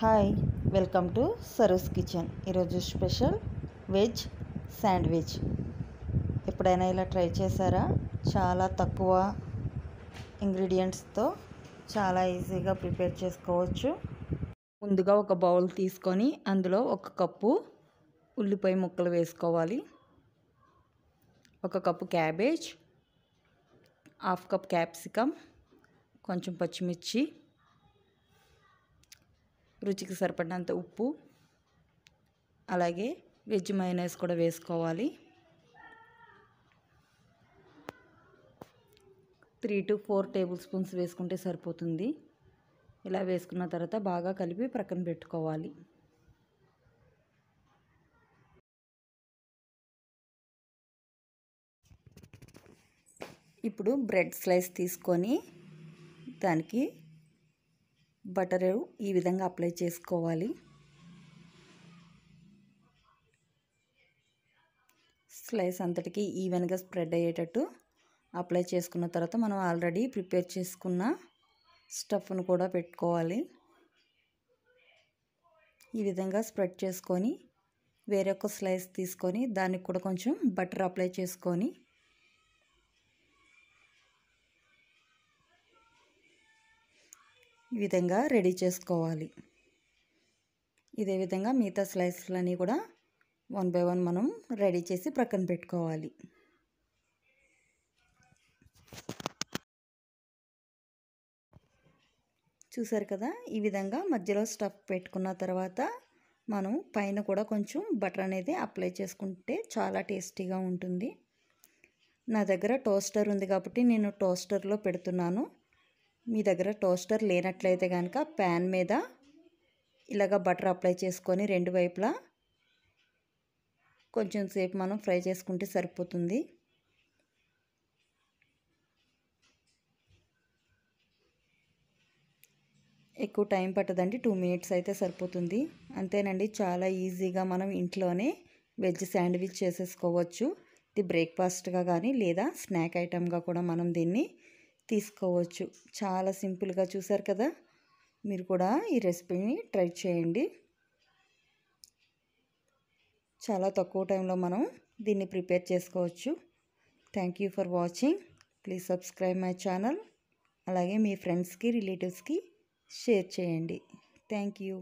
hi welcome to Saro's kitchen ఈరోజు special veg sandwich ఎప్పుడైనా ఇలా ట్రై చేశారా చాలా తక్కువ ఇంగ్రీడియంట్స్తో చాలా ఈజీగా ప్రిపేర్ చేసుకోవచ్చు ముందుగా ఒక బౌల్ తీసుకొని అందులో ఒక కప్పు ఉల్లిపాయ ముక్కలు వేసుకోవాలి ఒక cup cabbage half cup capsicum కొంచెం పచ్చిమిర్చి రుచికి సరిపడినంత ఉప్పు అలాగే వెజ్ మైనస్ కూడా వేసుకోవాలి three to four tablespoons వేసుకుంటే సరిపోతుంది ఇలా వేసుకున్న తర్వాత బాగా కలిపి ప్రక్కన పెట్టుకోవాలి ఇప్పుడు బ్రెడ్ స్లైస్ తీసుకొని దానికి బటర్ ఈ విధంగా అప్లై చేసుకోవాలి స్లైస్ అంతటికి ఈవెన్గా స్ప్రెడ్ అయ్యేటట్టు అప్లై చేసుకున్న తర్వాత మనం ఆల్రెడీ ప్రిపేర్ చేసుకున్న స్టఫ్ను కూడా పెట్టుకోవాలి ఈ విధంగా స్ప్రెడ్ చేసుకొని వేరొక స్లైస్ తీసుకొని దానికి కూడా కొంచెం బటర్ అప్లై చేసుకొని ఈ విధంగా రెడీ చేసుకోవాలి ఇదే విధంగా మిగతా స్లైస్లన్నీ కూడా వన్ బై వన్ మనం రెడీ చేసి ప్రక్కన పెట్టుకోవాలి చూసారు కదా ఈ విధంగా మధ్యలో స్టఫ్ పెట్టుకున్న తర్వాత మనం పైన కూడా కొంచెం బటర్ అనేది అప్లై చేసుకుంటే చాలా టేస్టీగా ఉంటుంది నా దగ్గర టోస్టర్ ఉంది కాబట్టి నేను టోస్టర్లో పెడుతున్నాను మీ దగ్గర టోస్టర్ లేనట్లయితే కనుక ప్యాన్ మీద ఇలాగ బటర్ అప్లై చేసుకొని రెండు వైపులా కొంచెం సేపు మనం ఫ్రై చేసుకుంటే సరిపోతుంది ఎక్కువ టైం పట్టదండి టూ మినిట్స్ అయితే సరిపోతుంది అంతేనండి చాలా ఈజీగా మనం ఇంట్లోనే వెజ్ శాండ్విచ్ చేసేసుకోవచ్చు ఇది బ్రేక్ఫాస్ట్గా కానీ లేదా స్నాక్ ఐటెంగా కూడా మనం దీన్ని తీసుకోవచ్చు చాలా సింపుల్గా చూసారు కదా మీరు కూడా ఈ రెసిపీని ట్రై చేయండి చాలా తక్కువ టైంలో మనం దీన్ని ప్రిపేర్ చేసుకోవచ్చు thank you for watching please subscribe my channel అలాగే మీ ఫ్రెండ్స్కి రిలేటివ్స్కి షేర్ చేయండి థ్యాంక్ యూ